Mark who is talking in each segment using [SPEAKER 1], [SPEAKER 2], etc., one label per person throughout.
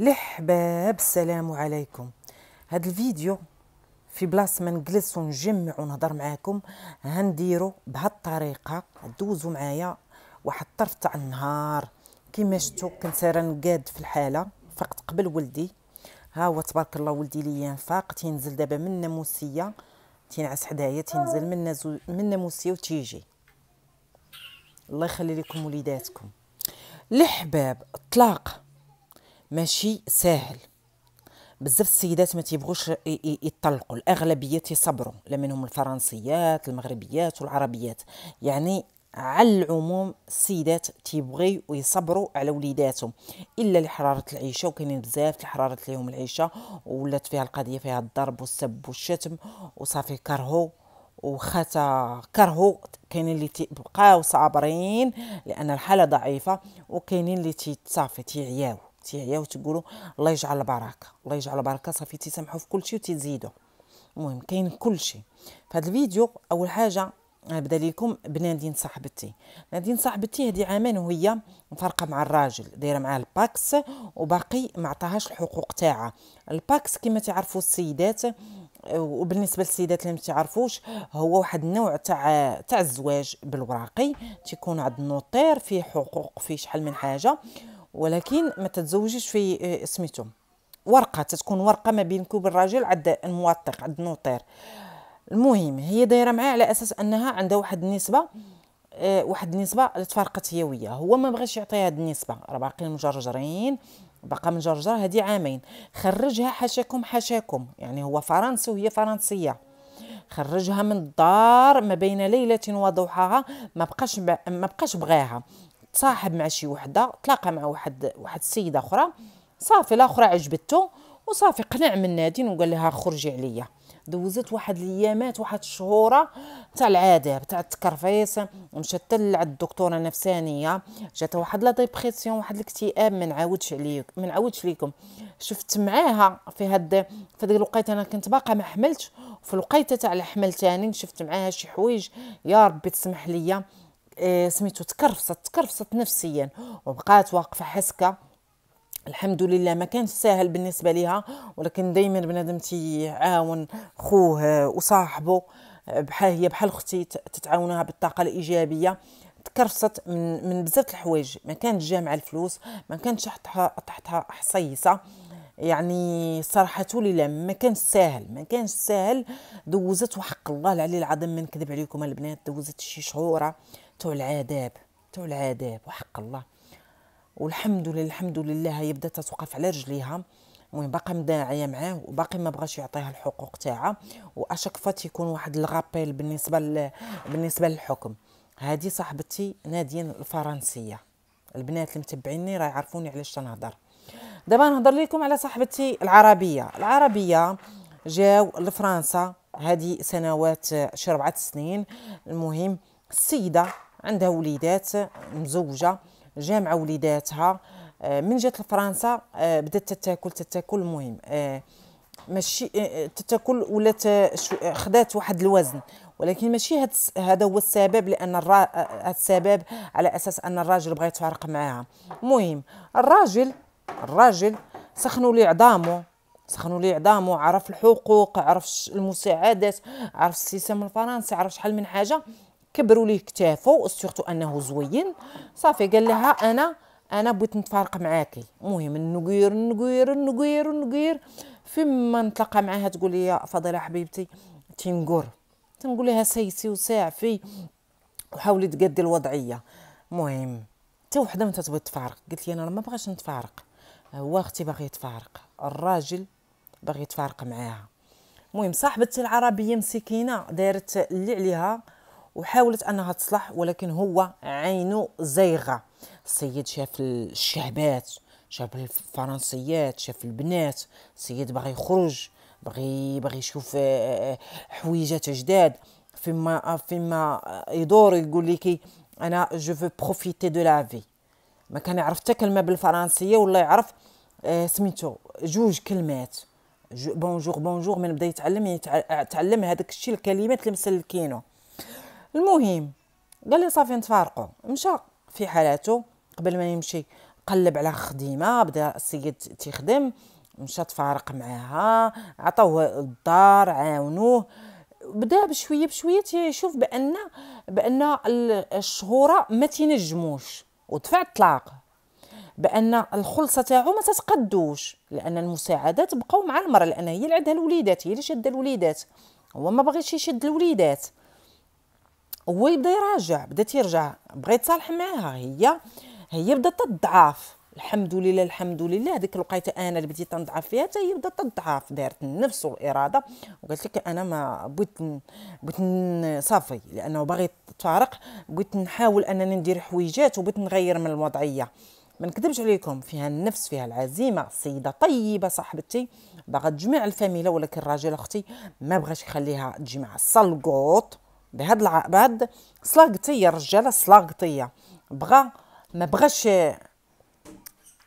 [SPEAKER 1] لحباب السلام عليكم هاد الفيديو في بلاص ما نجلس ونجمع ونهضر معاكم هنديرو بهالطريقه دوزوا معايا واحد الطرف تاع النهار كيما شفتوا كنت راه نقاد في الحاله فقت قبل ولدي ها هو تبارك الله ولدي ليا فاق تينزل دابا من ناموسيه تينعس حدايا تينزل من نزو من ناموسيه وتيجي الله يخلي لكم وليداتكم لحباب طلاق ماشي ساهل بزاف السيدات ما تيبغوش يطلقوا الاغلبيه تيصبروا لا منهم الفرنسيات المغربيات والعربيات يعني على العموم السيدات تيبغيو ويصبروا على وليداتهم الا لحراره العيشه وكاينين بزاف الحراره ليهم العيشه ولات فيها القضيه فيها الضرب والسب والشتم وصافي كرهوا وخاتا كرهوا كاينين اللي تيبقاو صابرين لان الحاله ضعيفه وكاينين اللي تيتصافي تيعياو تيعيا وتقولوا الله يجعل البركه الله يجعل البركه صافي تسامحوا في كل شيء وتزيدوا المهم كاين كل شيء في هذا الفيديو اول حاجه نبدا لكم بنادين صاحبتي نادين صاحبتي هذه عامين وهي مفارقه مع الراجل دايره معاه الباكس وباقي ما عطاهاش الحقوق تاعها الباكس كما تعرفوا السيدات وبالنسبه للسيدات اللي ما تعرفوش هو واحد النوع تاع تاع الزواج بالوراقي تيكون عند النوطير فيه حقوق فيه شحال من حاجه ولكن ما تتزوجيش في آه، سميتو ورقه تتكون ورقه ما بينك وبين الراجل عند الموثق عند النوطير المهم هي دايره معاه على اساس انها عندها واحد النسبه آه، واحد النسبه اللي تفارقت هي وياه هو ما بغاش يعطيها هاد النسبه راه باقيين مجرجرين باقا مجرجر هادي عامين خرجها حاشاكم حاشاكم يعني هو فرنسي وهي فرنسيه خرجها من الدار ما بين ليله وضحاها ما بقاش ما بقاش بغاها تصاحب مع شي وحده تلاقى مع واحد واحد السيده اخرى صافي الاخرى عجبته وصافي قنع من نادين وقال لها خرجي عليا دوزت واحد الايامات واحد الشهوره تاع العاده تاع التكرفيس مشات عند الدكتوره نفسانيه جاتها واحد لا ديبرسيون واحد الاكتئاب ما نعاودش عليك ما نعاودش ليكم شفت معاها في هاد في هذيك الوقيته انا كنت باقا ما حملتش في الوقيته تاع الحمل تاني شفت معاها شي حوايج يا ربي تسمح ليا إيه، سميتو تكرفصت تكرفصت نفسيا وبقات واقفه حسكه الحمد لله ما كانش ساهل بالنسبه ليها ولكن دائما بنادم تيعاون خوه وصاحبه بحال هي بحال اختي تتعاونها بالطاقه الايجابيه تكرفصت من من بزاف الحوايج ما كانت جامعه الفلوس ما كانتش تحتها تحتها حصيصه يعني صراحة لي ما كان ساهل ما كان ساهل دوزت وحق الله العلي العظيم من كذب عليكم البنات دوزت شي شهور تو العذاب تو العذاب وحق الله والحمد لله الحمد لله هي بدات تتوقف على رجليها المهم باقا مداعيه معاه وباقي ما بغاش يعطيها الحقوق تاعها واشك فات تيكون واحد الغابيل بالنسبه ل... بالنسبه للحكم هذه صاحبتي نادين الفرنسيه البنات اللي متبعيني راه يعرفوني علاش تنهضر دابا نهضر لكم على صاحبتي العربيه العربيه جاو لفرنسا هذه سنوات شي ربعة سنين المهم السيده عندها وليدات مزوجه جامعه وليداتها آه، من جات لفرنسا آه، بدات تتاكل تتاكل المهم آه، ماشي تتاكل ولات خدات واحد الوزن ولكن ماشي هذا هو السبب لان الرا... السبب على اساس ان الراجل بغى يتفارق معاها المهم الراجل الراجل سخنوا لي عظامه سخنوا لي عظامه عرف الحقوق عرف المساعدات عرف السيستم الفرنسي عرف شحال من حاجه كبروا ليه كتافه سورتو انه زوين صافي قال لها انا انا بغيت نتفارق معاكي المهم نقير نقير نقير نقير فيما نتلاقى معاها تقول لي يا فضيله حبيبتي تنقر تنقول لها سيسي وساعفي وحاولي تقدي الوضعيه المهم حتى وحده ما تبغي تفارق قلت لي انا ما بغاش نتفارق هو اختي باغي يتفارق الراجل باغي يتفارق معاها المهم صاحبه العربيه مسكينه دارت اللي عليها وحاولت انها تصلح ولكن هو عينه زيغه السيد شاف الشعبات شاف الفرنسيات شاف البنات السيد بغى يخرج بغي بغي يشوف آه، آه، حويجات جداد فيما آه، فيما يدور يقول لك انا جو فو بروفيتي دو لا في ما كان يعرف حتى كلمه بالفرنسيه ولا يعرف سميتو جوج كلمات جو بونجور بونجور من بدا يتعلم يعني يتعلم هذاك الشيء الكلمات اللي مسلكينه المهم قال لي صافي نتفارقوا مشى في حالته قبل ما يمشي قلب على خديمه بدا السيد تيخدم مشى تفارق معاها عطاوه الدار عاونوه بدا بشويه بشويه تيشوف بان بان الشهوره ما تينجموش ودفع الطلاق بان الخلصه تاعو ما تتقدوش لان المساعدات بقاو مع المراه لان هي اللي عندها الوليدات هي اللي شاده الوليدات هو ما بغيتش يشد الوليدات هو يبدا يراجع بدات يرجع بغى يتصالح معاها هي هي بدات تضعف الحمد لله الحمد لله هذيك الوقيته انا اللي بديت نضعف فيها حتى هي بدات تضعف دارت النفس والاراده وقالت لك انا ما بغيت بغيت صافي لانه باغي تفارق بغيت نحاول انني ندير حويجات وبغيت نغير من الوضعيه ما نكذبش عليكم فيها النفس فيها العزيمه السيده طيبه صاحبتي باغا تجمع الفاميله ولكن الراجل اختي ما بغاش يخليها تجمع الصلقوط بهاد الع... بهاد سلاغطيه الرجاله سلاغطيه بغى ما بغاش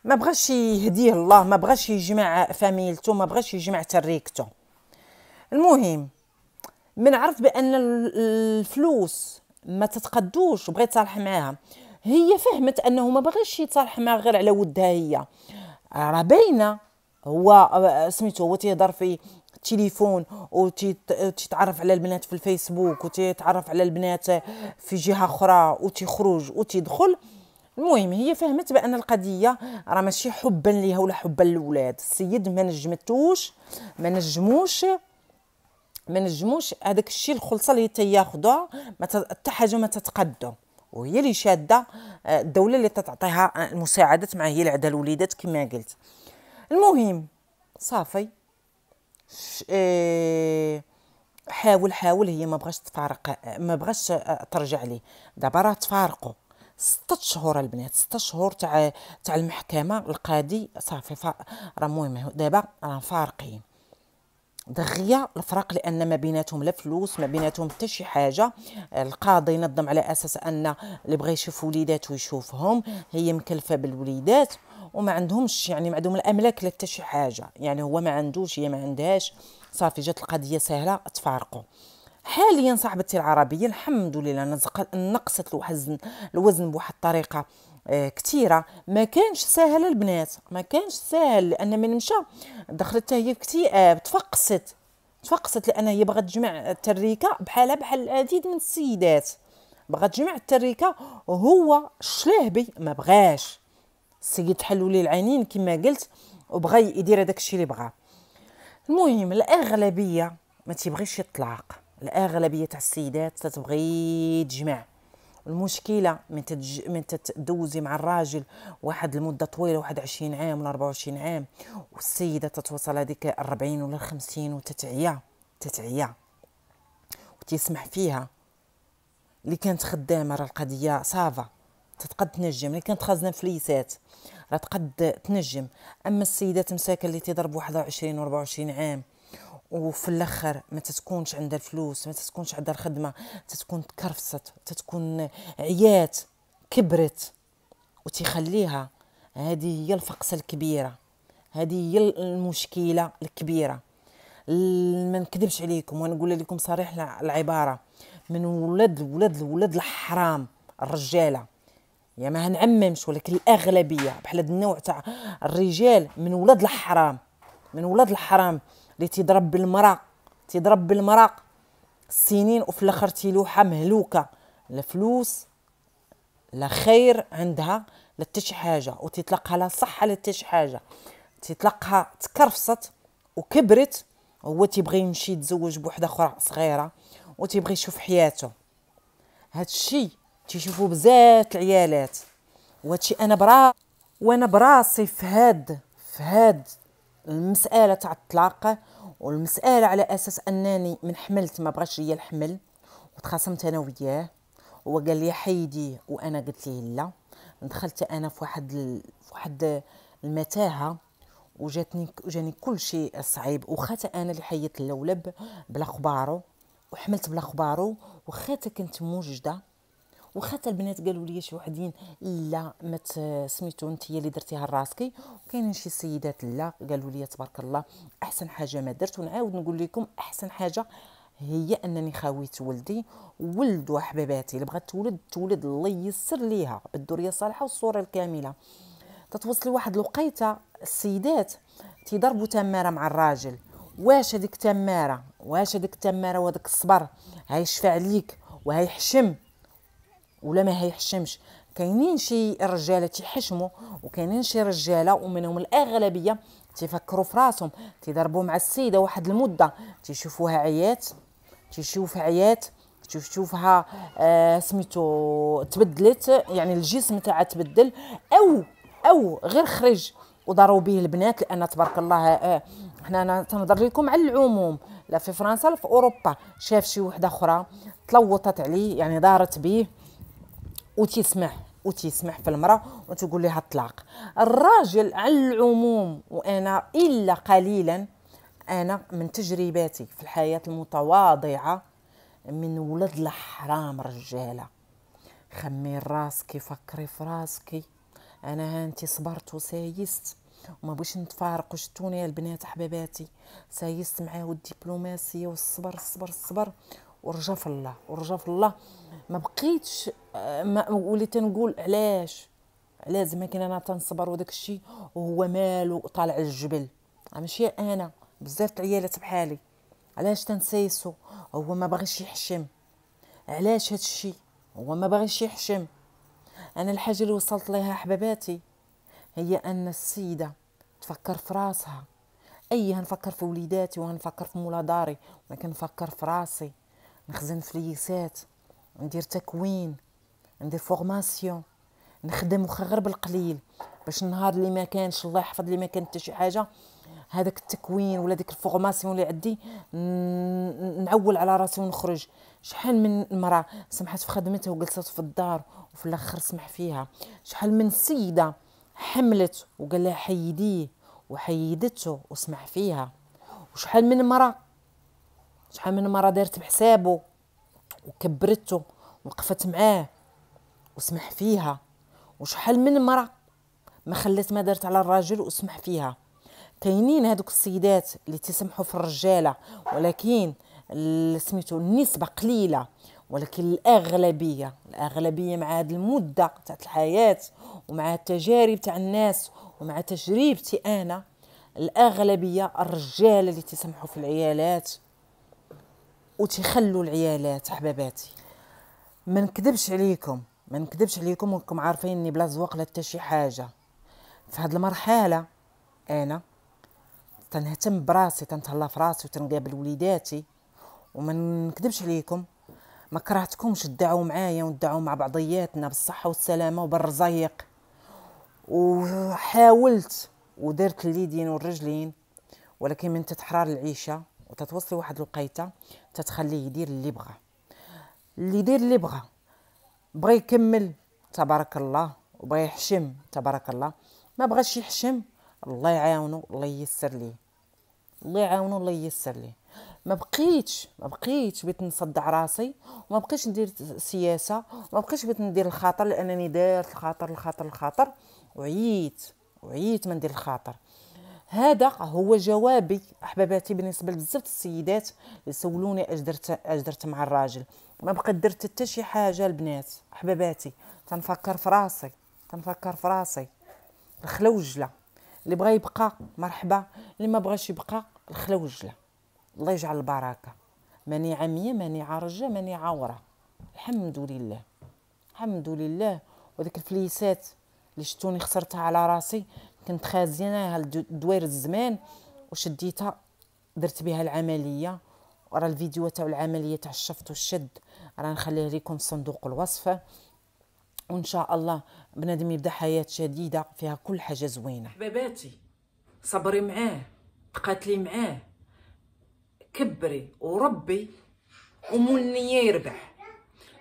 [SPEAKER 1] ما بغاش يهديه الله ما بغاش يجمع فاميلته ما بغاش يجمع تريكته المهم من عرف بان الفلوس ما تتقدوش وبغى يتصالح معاها هي فهمت انه ما بغاش يتصالح معها غير على ودها هي راه باينه هو آه، سميتو هو تيهضر في التليفون وتتعرف على البنات في الفيسبوك وتتعرف على البنات في جهه اخرى وتخرج وتدخل المهم هي فهمت بان القضيه راه ماشي حبا ليها ولا حبا للولاد السيد ما نجمتوش ما نجموش ما نجموش هذاك الشيء الخلصه اللي ما حتى حاجه ما تتقدم وهي اللي شاده آه، الدوله اللي تتعطيها المساعدات مع هي اللي عندها الوليدات كما قلت المهم صافي آه، حاول حاول هي ما بغاش تفارق ما بغاش آه، ترجع ليه دابا راه تفارقوا ستة شهور البنات ستة شهور تاع تاع المحكمة القاضي صافي راه المهم دابا راه فارقين دغيا الفرق لان ما بيناتهم لا فلوس ما بيناتهم حتى شي حاجه القاضي نظم على اساس ان اللي بغى يشوف وليداته يشوفهم هي مكلفه بالوليدات وما عندهمش يعني ما عندهم الاملاك لا حتى شي حاجه يعني هو ما عندوش هي ما عندهاش صافي جات القضيه سهله تفارقوا حاليا صاحبتي العربيه الحمد لله نقصت الوزن الوزن بواحد الطريقه آه، كثيره ما كانش ساهل البنات ما كانش ساهل لان من مشى دخلت هي في اكتئاب تفقست تفقست لان هي بغات تجمع التريكه بحالها بحال العديد من السيدات بغات تجمع التريكه وهو الشلاهبي ما بغاش السيد لي العينين كما قلت وبغى يدير هذاك الشيء اللي بغاه المهم الاغلبيه ما تيبغيش الطلاق الاغلبيه تاع السيدات تتبغي تجمع المشكله من تتج... من تتدوزي مع الراجل واحد المده طويله واحد 20 عام ولا 24 عام والسيده تتوصل هذيك 40 ولا 50 وتتعيا تتعيا وتسمح فيها اللي كانت خدامه راه القضيه صافا تتقد تنجم اللي كانت خازنه فليسات راه تقد تنجم اما السيدات مساكن اللي تضرب 21 و 24 عام وفي الاخر ما تتكونش عندها الفلوس ما تتكونش عندها الخدمه تتكون تكرفصت تتكون عيات كبرت وتخليها هذه هي الفقسه الكبيره هذه هي المشكله الكبيره ما نكذبش عليكم نقول لكم صريح العباره من ولاد ولاد ولاد الحرام الرجاله يا ما هنعممش ولكن الاغلبيه بحال هذا النوع تاع الرجال من ولاد الحرام من ولاد الحرام اللي تيضرب بالمراه تيضرب بالمراه سنين وفي الاخر تيلوحه مهلوكه لا فلوس لا خير عندها لا حتى شي حاجه وتطلقها لا صحه لا حتى شي حاجه تطلقها تكرفصت وكبرت هو تيبغي يمشي يتزوج بوحده اخرى صغيره وتيبغي يشوف حياته هادشي تيشوفوا بزاف العيالات وهادشي انا برا وانا براسي في هاد في هاد المساله تاع الطلاق والمساله على اساس انني من حملت ما بغاش ليا الحمل وتخاصمت انا وياه هو قال لي حيدي وانا قلت ليه لا دخلت انا في واحد ال... في واحد المتاهه وجاتني جاني كل شيء صعيب وخات انا اللي حيت اللولب بلا خبارو وحملت بلا خبارو وخاتها كنت موجده وخا حتى البنات قالوا لي شي وحدين لا ما سميتو انت اللي درتيها لراسكي وكاينين شي سيدات لا قالوا لي تبارك الله احسن حاجه ما درت ونعاود نقول لكم احسن حاجه هي انني خاويت ولدي ولد حبيباتي اللي بغات تولد تولد الله ييسر ليها بالدريه الصالحه والصوره الكامله تتوصل لواحد الوقيته السيدات تيضربوا تماره مع الراجل واش هذيك التماره واش هذيك التماره وهذاك الصبر هيشفع عليك وهيحشم ولا ما هيحشمش كاينين شي رجاله تيحشموا وكاينين شي رجاله ومنهم الاغلبيه تيفكروا في راسهم تيضربوا مع السيده واحد المده تيشوفوها عيات تيشوف عيات تشوفها آه سميتو تبدلت يعني الجسم تاعها تبدل او او غير خرج وضروا به البنات لان تبارك الله آه حنا تنهضر لكم على العموم لا في فرنسا لا في اوروبا شاف شي وحده اخرى تلوطت عليه يعني دارت به وتسمح وتسمح في المراه وتقول لها الطلاق الراجل على العموم وانا الا قليلا انا من تجرباتي في الحياه المتواضعه من ولد الحرام رجاله خمي راسكي فكري في راسك انا هانتي صبرت وسايست وما بغيتش نتفارق شتوني البنات حباباتي سايست معاه الدبلوماسيه والصبر الصبر الصبر ورجا في الله ورجا في الله ما بقيتش آه، ما وليت نقول علاش علاش كنا كاين انا تنصبر وداك الشيء وهو مالو طالع الجبل ماشي انا بزاف تاع عيالات بحالي علاش تنسيسو هو ما باغيش يحشم علاش هاد الشيء هو ما باغيش يحشم انا الحاجه اللي وصلت ليها حباباتي هي ان السيده تفكر في راسها اي هنفكر في وليداتي وهنفكر في مولا داري ولكن نفكر في راسي نخزن فليسات ندير تكوين ندير فورماسيون نخدم واخا غير بالقليل باش النهار اللي ما كانش الله يحفظ اللي ما كانت حتى شي حاجه هذاك التكوين ولا ديك الفورماسيون اللي عندي نعول على راسي ونخرج شحال من المراه سمحت في خدمتها وجلست في الدار وفي الاخر سمح فيها شحال من سيده حملت وقال لها حيديه وحيدته وسمح فيها وشحال من مراه شحال من مره دارت بحسابه وكبرته وقفت معاه وسمح فيها وشحال من مره ما خلات ما دارت على الراجل وسمح فيها كاينين هذوك السيدات اللي تسمحوا في الرجاله ولكن سميتو النسبه قليله ولكن الاغلبيه الاغلبيه مع هاد المده تاع الحياه ومع التجارب تاع الناس ومع تجربتي انا الاغلبيه الرجال اللي تسمحوا في العيالات وتخلوا العيالات حباباتي ما نكذبش عليكم ما نكذبش عليكم وكم عارفين اني بلا زواق لا حتى شي حاجه في هذه المرحله انا تنهتم براسي تنتهلا في راسي وتنقابل وليداتي وما نكذبش عليكم ما كرهتكمش تدعوا معايا وتدعوا مع بعضياتنا بالصحه والسلامه وبالرزيق وحاولت ودرت اليدين والرجلين ولكن من تتحرار العيشه وتتوصلي واحد الوقيته تتخليه يدير اللي بغى اللي يدير اللي بغى بغى يكمل تبارك الله وبغى يحشم تبارك الله ما بغاش يحشم الله يعاونو الله ييسر ليه الله يعاونو الله ييسر ليه ما بقيتش ما بقيتش بغيت نصدع راسي وما بقيتش ندير سياسه وما بقيتش بغيت ندير الخاطر لانني دارت الخاطر الخاطر الخاطر وعييت وعييت ما ندير الخاطر هذا هو جوابي احباباتي بالنسبه لبزاف السيدات سولوني اش درت اش درت مع الراجل ما بقى درت حتى شي حاجه البنات احباباتي تنفكر في راسي تنفكر في راسي الخلا اللي بغى يبقى مرحبا اللي ما بغاش يبقى الخلا الله يجعل البركه ماني عميه ماني عرجه ماني عوره الحمد لله الحمد لله وذيك الفليسات اللي شتوني خسرتها على راسي كنت خازيناها دوير الزمان وشديتها درت بها العمليه ورا الفيديو تاع العمليه تاع الشفط والشد راه نخليه لكم في صندوق الوصف وان شاء الله بنادم يبدا حياه جديده فيها كل حاجه زوينه حباباتي صبري معاه تقاتلي معاه كبري وربي ومول النيه يربح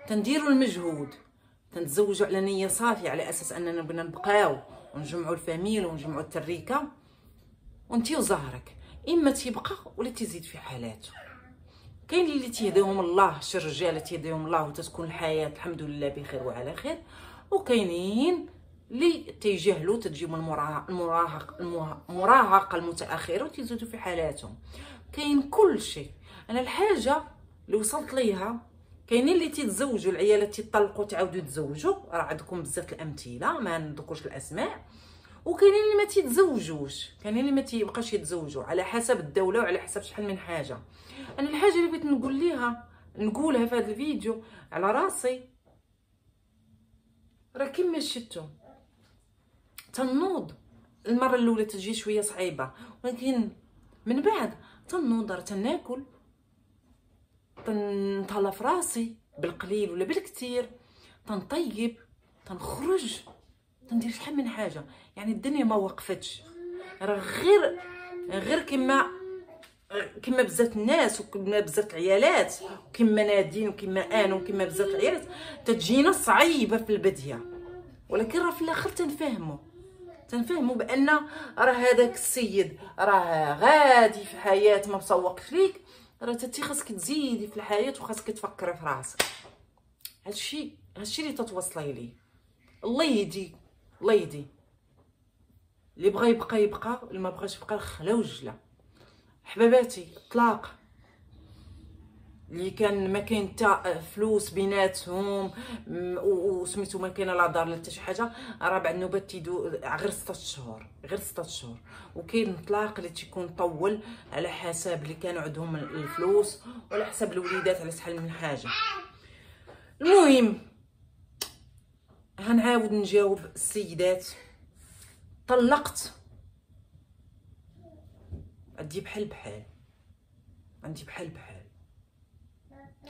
[SPEAKER 1] تنديروا المجهود تنتزوجوا على نيه صافيه على اساس اننا بدنا نبقاو ونجمعوا الفاميل ونجمعوا التريكه وانت وزهرك اما تيبقى ولا تزيد في حالاته كاين اللي تيهديهم الله شي رجاله تيهديهم الله وتتكون الحياه الحمد لله بخير وعلى خير وكاينين اللي تيجهلوا من المراهق المراهقه المتاخره وتزيدوا في حالاتهم كاين كل شيء انا الحاجه اللي وصلت ليها كاينين اللي تيتزوجوا العيالات تيطلقوا تعاودوا يتزوجوا راه عندكم بزاف الامثله ما نذكرش الاسماء وكاينين اللي ما تيتزوجوش كاينين اللي ما تيبقاش يتزوجوا على حسب الدوله وعلى حسب شحال من حاجه انا الحاجه اللي بغيت نقول ليها نقولها في هذا الفيديو على راسي راه كيما شفتوا تنوض المره الاولى تجي شويه صعيبه ولكن من بعد تنوض راه تناكل تنطلع في راسي بالقليل ولا بالكثير تنطيب تنخرج تندير شحال من حاجه يعني الدنيا ما وقفتش راه غير غير كما كما بزاف الناس وكما بزاف العيالات وكما نادين وكما انا وكما بزاف العيالات تجينا صعيبه في البديه ولكن راه في الاخر تنفهموا تنفهموا بان راه هذاك السيد راه غادي في حياه ما مسوقش ليك راه تتي خاصك تزيدي في الحياه وخاصك تفكري في راسك هادشي هادشي اللي تتوصلي ليه الله يهدي الله يهدي اللي بغى يبقى يبقى اللي ما بغاش يبقى خلا وجله حباباتي طلاق اللي كان ما كاين حتى فلوس بيناتهم وسميتو ما كاين لا دار لا حتى شي حاجه راه بعد النوبات تيدو غير 6 شهور غير 6 شهور وكاين الطلاق اللي تيكون طول على حسب اللي كانوا عندهم الفلوس وعلى حسب الوليدات على شحال من حاجه المهم هنعاود نجاوب السيدات طلقت عندي بحال بحال عندي بحال بحال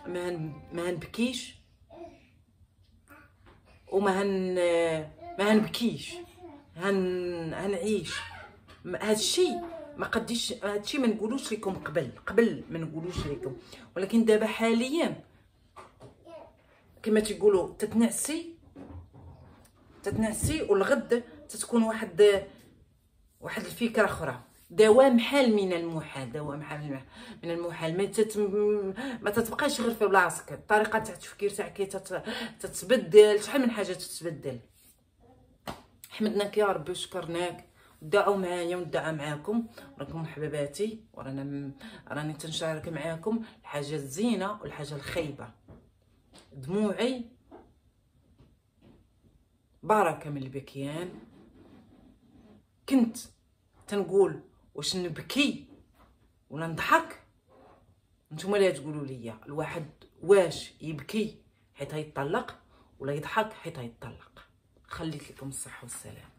[SPEAKER 1] ما هن ما هنبكيش وما هن ما هنبكيش هن هنعيش الشيء ما قديش الشيء ما نقولوش لكم قبل قبل ما نقولوش لكم ولكن دابا حاليا كما تيقولوا تتنعسي تتنعسي والغد تتكون واحد واحد الفكره اخرى دوام حال من المحال دوام حال من المحال ما, تتم ما تتبقاش غير في بلاصتك الطريقه تاع التفكير تاعك تتبدل شحال من حاجه تتبدل حمدناك يا ربي وشكرناك دعوا معايا وندعى معاكم راكم حباباتي ورانا م... راني تنشارك معاكم الحاجه الزينه والحاجه الخايبه دموعي بركه من البكيان كنت تنقول واش نبكي ولا نضحك نتوما اللي تقولوا لي الواحد واش يبكي حيت هيطلق ولا يضحك حيت هيطلق خليت لكم الصحه والسلام